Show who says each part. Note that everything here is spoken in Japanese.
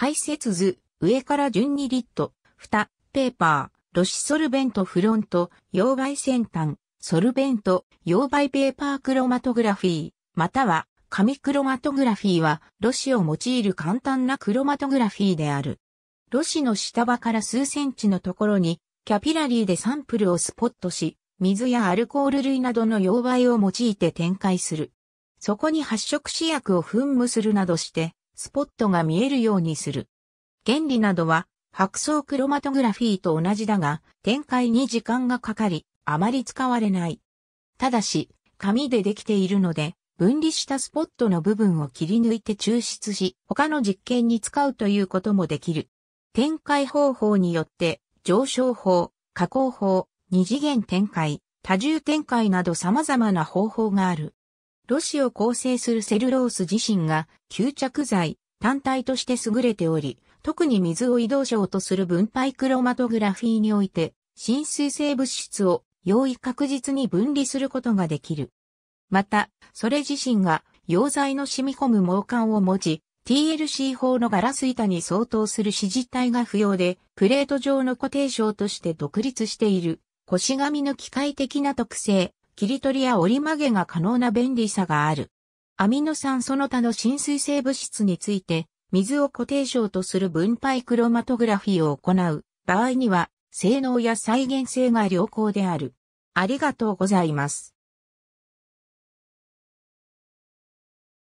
Speaker 1: 解説図、上から順にリット、蓋、ペーパー、ロシソルベントフロン
Speaker 2: ト、溶媒先端、ソルベント、溶媒ペーパークロマトグラフィー、または、紙クロマトグラフィーは、ロシを用いる簡単なクロマトグラフィーである。ロシの下場から数センチのところに、キャピラリーでサンプルをスポットし、水やアルコール類などの溶媒を用いて展開する。そこに発色試薬を噴霧するなどして、スポットが見えるようにする。原理などは、白装クロマトグラフィーと同じだが、展開に時間がかかり、あまり使われない。ただし、紙でできているので、分離したスポットの部分を切り抜いて抽出し、他の実験に使うということもできる。展開方法によって、上昇法、加工法、二次元展開、多重展開など様々な方法がある。ロシを構成するセルロース自身が吸着剤単体として優れており、特に水を移動症とする分配クロマトグラフィーにおいて、浸水性物質を容易確実に分離することができる。また、それ自身が溶剤の染み込む毛管を持ち、TLC 法のガラス板に相当する支持体が不要で、プレート上の固定症として独立している、腰紙の機械的な特性、切り取りや折り曲げが可能な便利さがある。アミノ酸その他の浸水性物質について、水を固定症とする分配クロマトグラフィーを行う場合には、性能や再現性が良
Speaker 1: 好である。ありがとうございます。